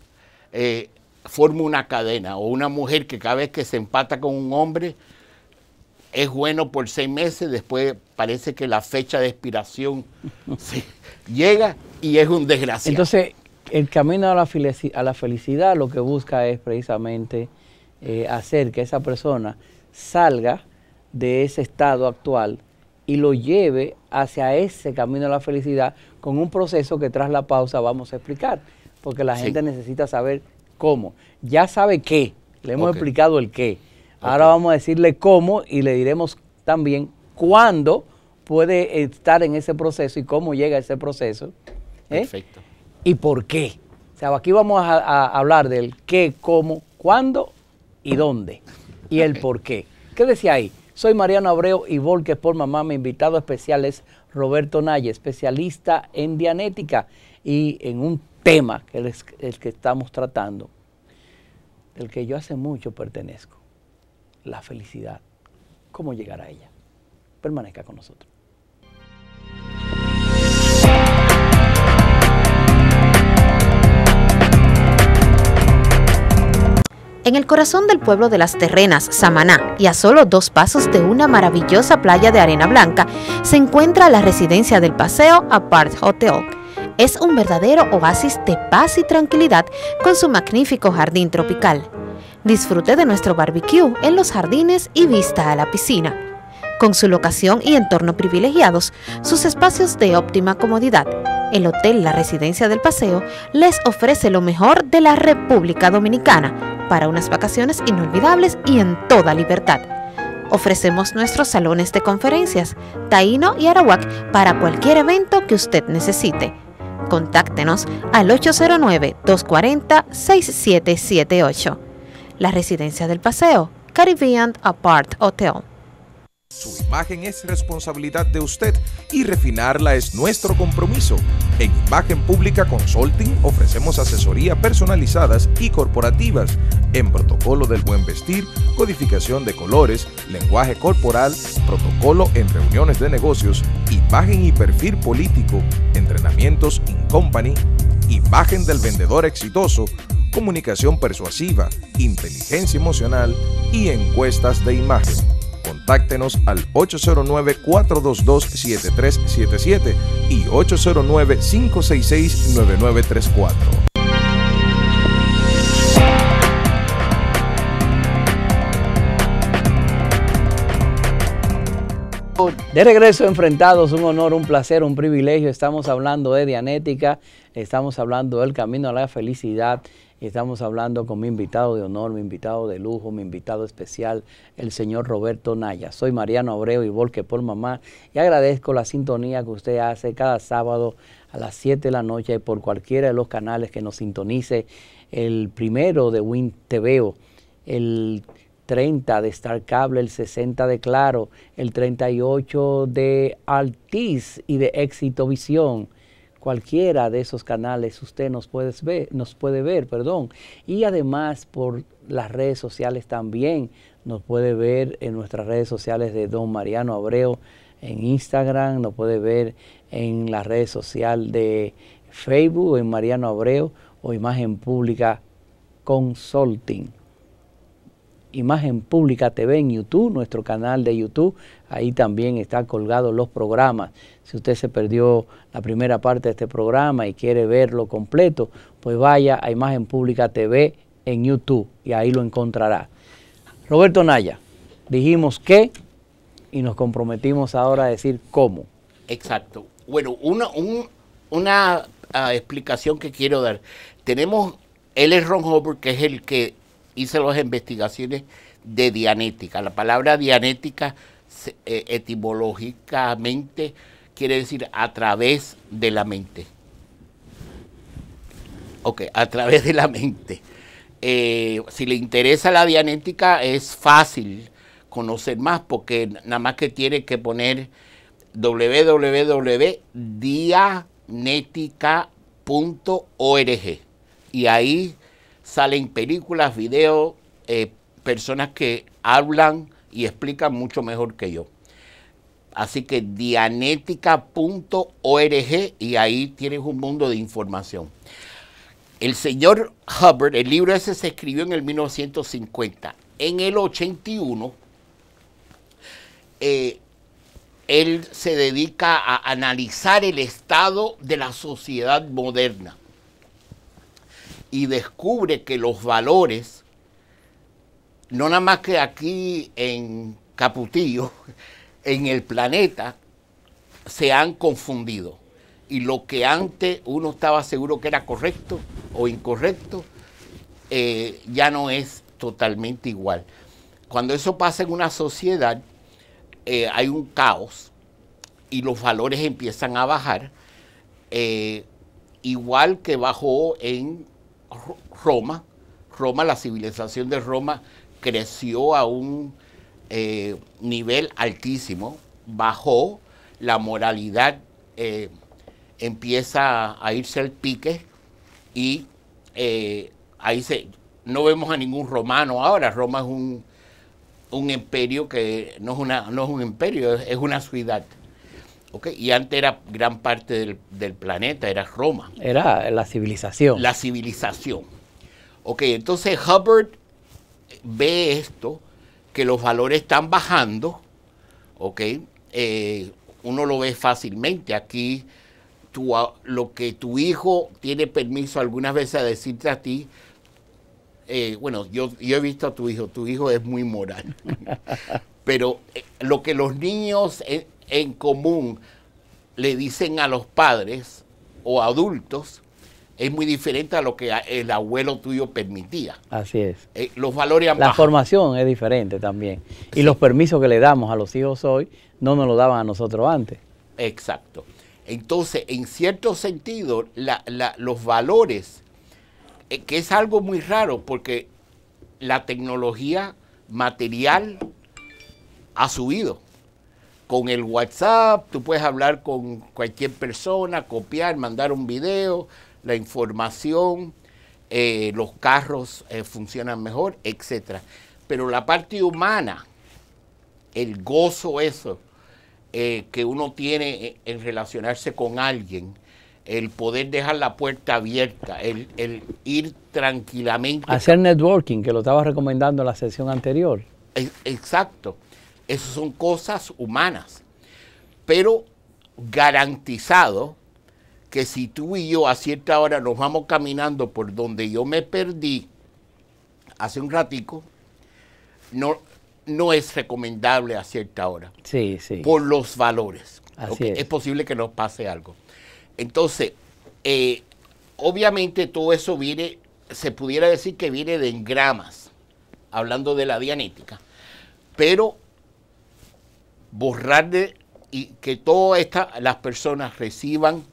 Eh, forma una cadena, o una mujer que cada vez que se empata con un hombre es bueno por seis meses, después parece que la fecha de expiración [LAUGHS] llega y es un desgraciado. Entonces, el camino a la, felicidad lo que busca es precisamente eh, hacer que esa persona salga de ese estado actual y lo lleve hacia ese camino a la felicidad con un proceso que tras la pausa vamos a explicar porque la gente necesita saber cómo. Ya sabe qué, le hemos explicado el qué. Ahora vamos a decirle cómo y le diremos también cuándo puede estar en ese proceso y cómo llega a ese proceso. ¿eh? Perfecto. ¿Y por qué? O sea, aquí vamos a, hablar del qué, cómo, cuándo y dónde. Y el por qué. ¿Qué decía ahí? Soy Mariano Abreu y volque por Mamá. Mi invitado especial es Roberto Naye, especialista en Dianética y en un tema que es el que estamos tratando, del que yo hace mucho pertenezco, la felicidad, cómo llegar a ella. Permanezca con nosotros. En el corazón del pueblo de las Terrenas, Samaná, y a solo dos pasos de una maravillosa playa de arena blanca, se encuentra la residencia del paseo Apart Hotel es un verdadero oasis de paz y tranquilidad con su magnífico jardín tropical. Disfrute de nuestro barbecue en los jardines y vista a la piscina. Con su locación y entorno privilegiados, sus espacios de óptima comodidad, el Hotel La Residencia del Paseo les ofrece lo mejor de la República Dominicana para unas vacaciones inolvidables y en toda libertad. Ofrecemos nuestros salones de conferencias, Taíno y Arawak para cualquier evento que usted necesite. Contáctenos al 809-240-6778. La Residencia del Paseo, Caribbean Apart Hotel. Su imagen es responsabilidad de usted y refinarla es nuestro compromiso. En Imagen Pública Consulting ofrecemos asesoría personalizadas y corporativas en protocolo del buen vestir, codificación de colores, lenguaje corporal, protocolo en reuniones de negocios, imagen y perfil político, entrenamientos in company, imagen del vendedor exitoso, comunicación persuasiva, inteligencia emocional y encuestas de imagen. Contáctenos al 809-422-7377 y 809-566-9934. De regreso enfrentados, un honor, un placer, un privilegio. Estamos hablando de Dianética, estamos hablando del camino a la felicidad estamos hablando con mi invitado de honor, mi invitado de lujo, mi invitado especial, el señor Roberto Naya. Soy Mariano Abreu y Volque por Mamá y agradezco la sintonía que usted hace cada sábado a las 7 de la noche por cualquiera de los canales que nos sintonice. El primero de Win TVO, el 30 de Star Cable, el 60 de Claro, el 38 de Altiz y de Éxito Visión cualquiera de esos canales usted nos puede ver, nos puede ver perdón. y además por las redes sociales también nos puede ver en nuestras redes sociales de Don Mariano Abreu en Instagram, nos puede ver en la red social de Facebook, en Mariano Abreu o Imagen Pública Consulting. Imagen Pública TV en YouTube, nuestro canal de YouTube. Ahí también están colgados los programas. Si usted se perdió la primera parte de este programa y quiere verlo completo, pues vaya a Imagen Pública TV en YouTube y ahí lo encontrará. Roberto Naya, dijimos qué y nos comprometimos ahora a decir cómo. Exacto. Bueno, una, ah, explicación que quiero dar. Tenemos L. Ron Hubbard, que es el que hice las investigaciones de dianética. La palabra dianética eh, etimológicamente quiere decir a través de la mente. Ok, a través de la mente. Eh, si le interesa la dianética es fácil conocer más porque nada más que tiene que poner www.dianética.org y ahí salen películas, videos, eh, personas que hablan y explican mucho mejor que yo. Así que dianética.org y ahí tienes un mundo de información. El señor Hubbard, el libro ese se escribió en el 1950. En el 81, eh, él se dedica a analizar el estado de la sociedad moderna y descubre que los valores, no nada más que aquí en Caputillo, [LAUGHS] en el planeta, se han confundido. Y lo que antes uno estaba seguro que era correcto o incorrecto, eh, ya no es totalmente igual. Cuando eso pasa en una sociedad, eh, hay un caos y los valores empiezan a bajar, eh, igual que bajó en Roma, Roma, la civilización de Roma creció a un eh, nivel altísimo, bajó, la moralidad eh, empieza a irse al pique y eh, ahí se, no vemos a ningún romano ahora, Roma es un, imperio que no es, no es un imperio, es una ciudad. Y antes era gran parte del, planeta, era Roma. Era la civilización. La civilización. Ok, entonces Hubbard ve esto, que los valores están bajando, ok, eh, uno lo ve fácilmente. Aquí lo que tu hijo tiene permiso algunas veces a decirte a ti, eh, bueno, yo, yo he visto a tu hijo, tu hijo es muy moral. [LAUGHS] pero eh, lo que los niños en común le dicen a los padres o adultos es muy diferente a lo que el abuelo tuyo permitía. Así es. Eh, los valores La formación es diferente también. Y los permisos que le damos a los hijos hoy no nos lo daban a nosotros antes. Exacto. Entonces, en cierto sentido, los valores, eh, que es algo muy raro porque la tecnología material ha subido con el WhatsApp, tú puedes hablar con cualquier persona, copiar, mandar un video, la información, eh, los carros eh, funcionan mejor, etc. Pero la parte humana, el gozo eso eh, que uno tiene en relacionarse con alguien, el poder dejar la puerta abierta, el, ir tranquilamente. Hacer networking, que lo estaba recomendando en la sesión anterior. Exacto. Esas son cosas humanas. Pero garantizado que si tú y yo a cierta hora nos vamos caminando por donde yo me perdí hace un ratico, no, no es recomendable a cierta hora. Sí, sí. Por los valores. es. es. posible que nos pase algo. Entonces, eh, obviamente todo eso viene, se pudiera decir que viene de engramas, hablando de la dianética. Pero borrar de, y que todas las personas reciban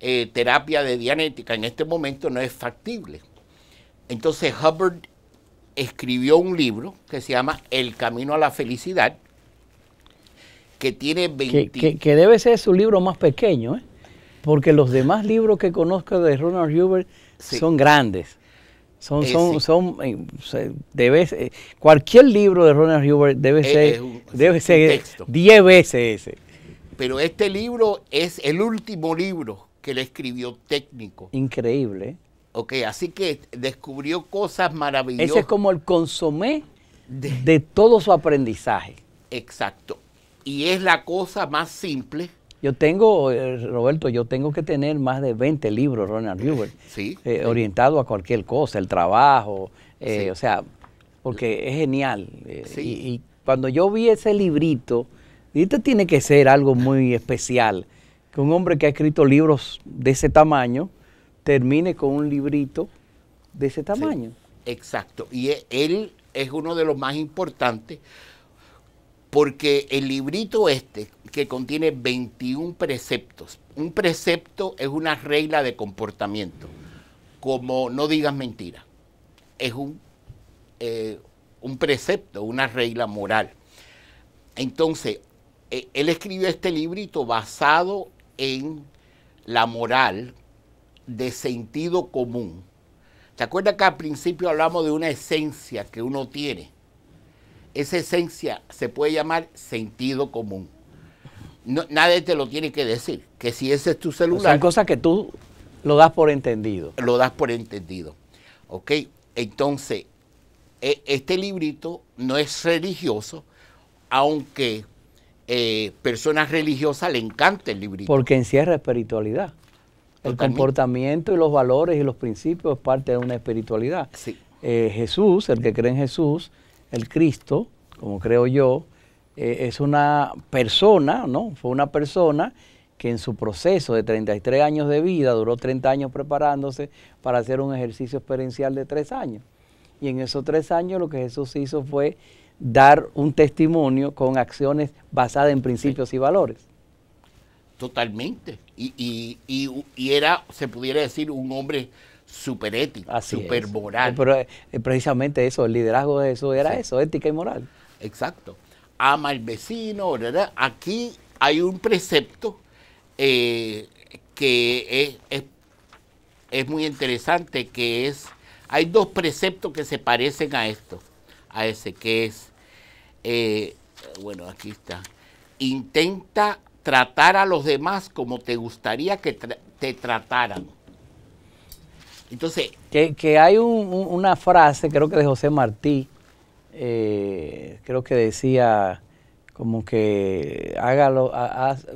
eh, terapia de dianética en este momento no es factible. Entonces Hubbard escribió un libro que se llama El Camino a la Felicidad, que tiene 20... Que, debe ser su libro más pequeño, ¿eh? porque los demás libros que conozco de Ronald hubbard son grandes. Son, eh, son, son, eh, debe cualquier libro de Ronald Hubert debe eh, ser, debe ser 10 veces ese. Pero este libro es el último libro que le escribió técnico. Increíble. Ok, así que descubrió cosas maravillosas. Ese es como el consomé de todo su aprendizaje. Exacto. Y es la cosa más simple yo tengo, eh, Roberto, yo tengo que tener más de 20 libros, Ronald Ruber, [LAUGHS] eh, sí, orientado a cualquier cosa, el trabajo, eh, o sea, porque es genial. Y, y, cuando yo vi ese librito, y esto tiene que ser algo muy especial, que un hombre que ha escrito libros de ese tamaño termine con un librito de ese tamaño. Exacto, y e, él es uno de los más importantes porque el librito este, que contiene 21 preceptos. Un precepto es una regla de comportamiento, como no digas mentira. Es un, eh, un precepto, una regla moral. Entonces, eh, él escribió este librito basado en la moral de sentido común. ¿Se acuerda que al principio hablamos de una esencia que uno tiene? Esa esencia se puede llamar sentido común nadie te lo tiene que decir, que si ese es tu celular. O son cosas que tú lo das por entendido. Lo das por entendido. ¿Ok? Entonces, e, este librito no es religioso, aunque eh, personas religiosas le encanta el librito. Porque encierra espiritualidad. El comportamiento y los valores y los principios es parte de una espiritualidad. Sí. Eh, Jesús, el que cree en Jesús, el Cristo, como creo yo, eh, es una persona, ¿no? Fue una persona que en su proceso de 33 años de vida duró 30 años preparándose para hacer un ejercicio experiencial de tres años. Y en esos tres años lo que Jesús hizo fue dar un testimonio con acciones basadas en principios y valores. Totalmente. Y, y, y, era, se pudiera decir, un hombre súper ético, Así super moral. Pero eh, precisamente eso, el liderazgo de Jesús era eso, ética y moral. Exacto ama al vecino, ¿verdad? Aquí hay un precepto eh, que es, muy interesante, que es, hay dos preceptos que se parecen a esto, a ese que es, eh, bueno, aquí está, intenta tratar a los demás como te gustaría que te trataran. Entonces... Que, que hay una frase, creo que de José Martí, eh, creo que decía como que hágalo,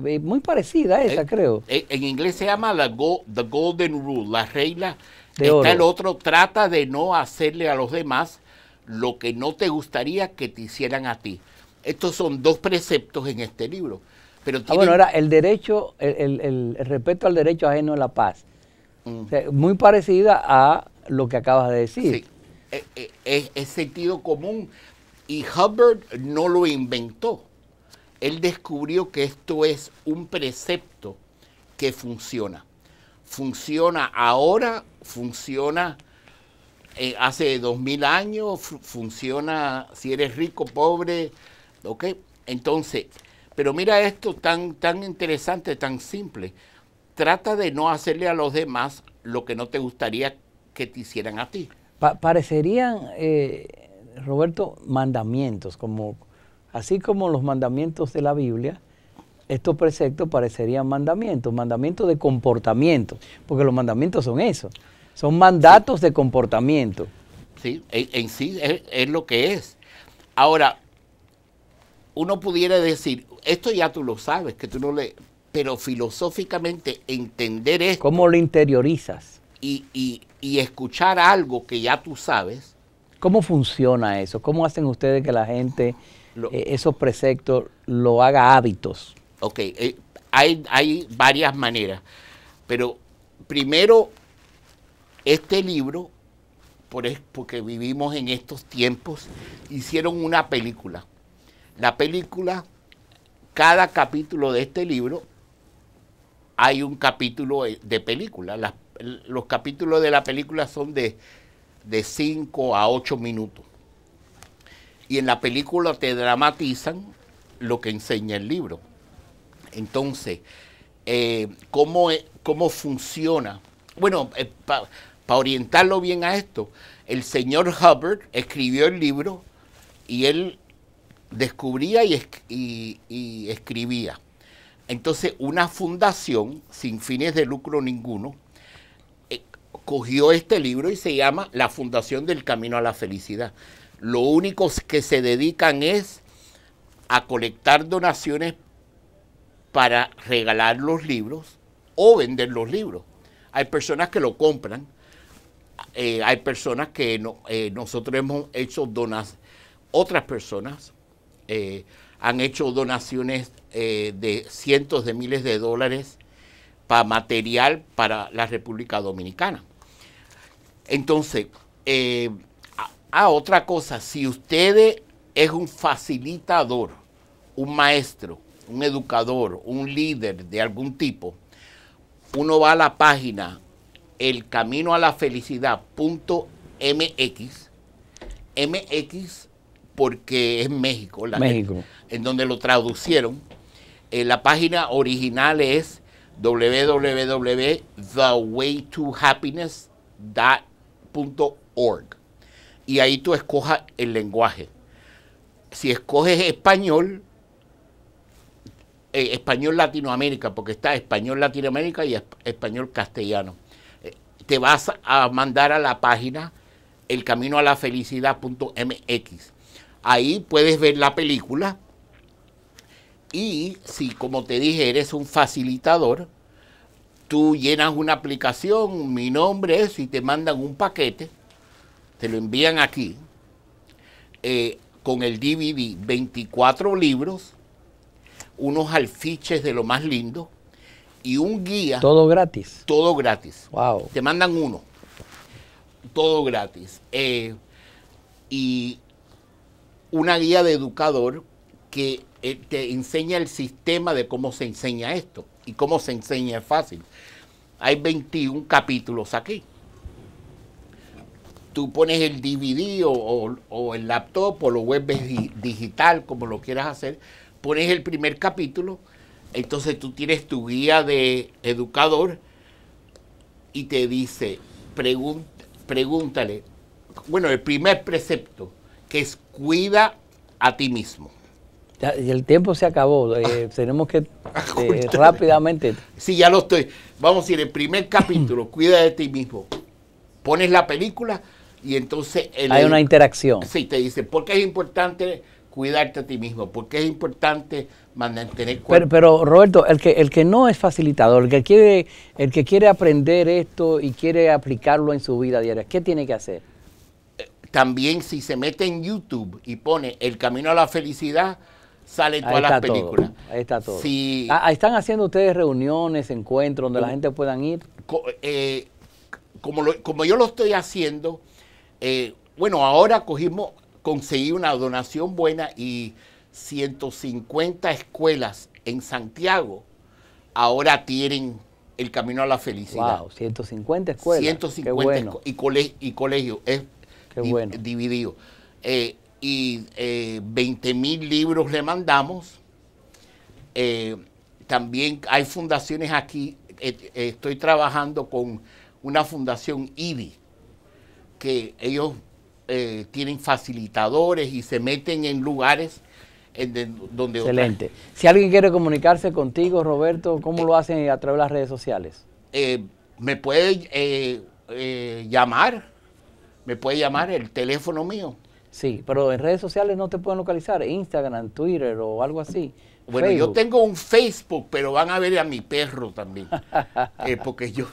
eh, muy parecida a esa, eh, creo. Eh, en inglés se llama la the Golden Rule, la regla. De está el otro, trata de no hacerle a los demás lo que no te gustaría que te hicieran a ti. Estos son dos preceptos en este libro. Pero ah, bueno, era el derecho, el, el, respeto al derecho ajeno a la paz. Mm. muy parecida a lo que acabas de decir. Eh, eh, es, sentido común. Y Hubbard no lo inventó. Él descubrió que esto es un precepto que funciona. Funciona ahora, funciona eh, hace dos mil años, funciona si eres rico, pobre, ¿ok? Entonces, pero mira esto tan, tan interesante, tan simple. Trata de no hacerle a los demás lo que no te gustaría que te hicieran a ti parecerían, eh, Roberto, mandamientos, como, así como los mandamientos de la Biblia, estos preceptos parecerían mandamientos, mandamientos de comportamiento, porque los mandamientos son eso, son mandatos de comportamiento. Sí, en, sí es, lo que es. Ahora, uno pudiera decir, esto ya tú lo sabes, que tú no le... Pero filosóficamente entender esto... ¿Cómo lo interiorizas? y, escuchar algo que ya tú sabes. ¿Cómo funciona eso? ¿Cómo hacen ustedes que la gente eh, esos preceptos lo haga hábitos? Ok, eh, hay, hay varias maneras, pero primero, este libro, por, porque vivimos en estos tiempos, hicieron una película. La película, cada capítulo de este libro, hay un capítulo eh, de película. Las los capítulos de la película son de 5 a 8 minutos. Y en la película te dramatizan lo que enseña el libro. Entonces, eh, e, ¿cómo, funciona? Bueno, eh, para orientarlo bien a esto, el señor Hubbard escribió el libro y él descubría y escribía. Entonces, una fundación sin fines de lucro ninguno, cogió este libro y se llama La Fundación del Camino a la Felicidad. Lo único que se dedican es a colectar donaciones para regalar los libros o vender los libros. Hay personas que lo compran, eh, hay personas que eh, nosotros hemos hecho donaciones, otras personas eh, han hecho donaciones de cientos de miles de dólares para material para la República Dominicana. Entonces, eh, ah, otra cosa, si usted es un facilitador, un maestro, un educador, un líder de algún tipo, uno va a la página el camino a la felicidad.mx, MX porque es México, México. en donde lo traducieron. Eh, la página original es www.thewaytohappiness.com org Y ahí tú escojas el lenguaje. Si escoges español, eh, español Latinoamérica, porque está español Latinoamérica y español castellano. Eh, te vas a mandar a la página el camino a la felicidad.mx. Ahí puedes ver la película. Y si, como te dije, eres un facilitador, tú llenas una aplicación, mi nombre es, y te mandan un paquete, te lo envían aquí, eh, con el DVD, 24 libros, unos alfiches de lo más lindo y un guía. Todo gratis. Todo gratis. Wow. Te mandan uno. Todo gratis. Eh, y una guía de educador que eh, te enseña el sistema de cómo se enseña esto y cómo se enseña fácil. Hay 21 capítulos aquí. Tú pones el DVD o, el laptop o lo web digital, como lo quieras hacer. Pones el primer capítulo. Entonces tú tienes tu guía de educador y te dice, pregúntale, bueno, el primer precepto, que es cuida a ti mismo el tiempo se acabó. [LAUGHS] Eh, tenemos que eh, rápidamente. Sí, ya lo estoy. Vamos a ir, el primer capítulo, [CLEARS THROAT] cuida de ti mismo. Pones la película y entonces... Hay una interacción. Sí, te dice, ¿por qué es importante cuidarte a ti mismo? ¿Por qué es importante mantener cuerpo? Pero, pero Roberto, el que, el que no es facilitador, el que, quiere, el que quiere aprender esto y quiere aplicarlo en su vida diaria, ¿qué tiene que hacer? Eh, también si se mete en YouTube y pone el camino a la felicidad, salen todas las películas. Ahí está todo. Si, ah, ah, ¿Están haciendo ustedes reuniones, encuentros donde la gente puedan ir? Eh, como, como yo lo estoy haciendo, eh, bueno, ahora cogimos, conseguí una donación buena y 150 escuelas en Santiago ahora tienen el camino a la felicidad. Wow, 150 escuelas. 150 bueno. y, y colegios, es dividido. Eh, y eh, 20 mil libros le mandamos. Eh, también hay fundaciones aquí, eh, estoy trabajando con una fundación IDI que ellos eh, tienen facilitadores y se meten en lugares en donde... Excelente. Si alguien quiere comunicarse contigo, Roberto, ¿cómo lo hacen a través de las redes sociales? me puede llamar, me puede llamar el teléfono mío, Sí, pero en redes sociales no te pueden localizar, Instagram, Twitter o algo así. Bueno, yo tengo un Facebook, pero van a ver a mi perro también, [LAUGHS] eh, porque yo...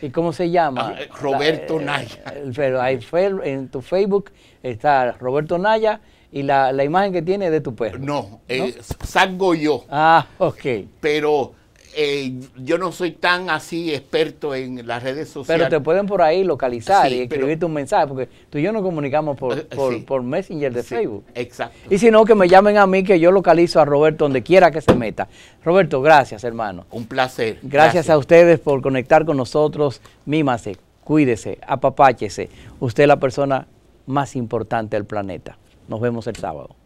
¿Y cómo se llama? Ah, Roberto eh, Naya. pero eh, hay en tu Facebook está Roberto Naya y la, imagen que tiene de tu perro. No, ¿no? salgo yo. Ah, ok. Pero eh, yo no soy tan así experto en las redes sociales. Pero te pueden por ahí localizar y escribirte un mensaje, porque tú y yo no comunicamos por, eh, eh, por, Messenger de Facebook. Exacto. Y si no, que me llamen a mí, que yo localizo a Roberto donde quiera que se meta. Roberto, gracias, hermano. Un placer. Gracias, gracias. a ustedes por conectar con nosotros. Mímase, cuídese, apapáchese. Usted es la persona más importante del planeta. Nos vemos el sábado.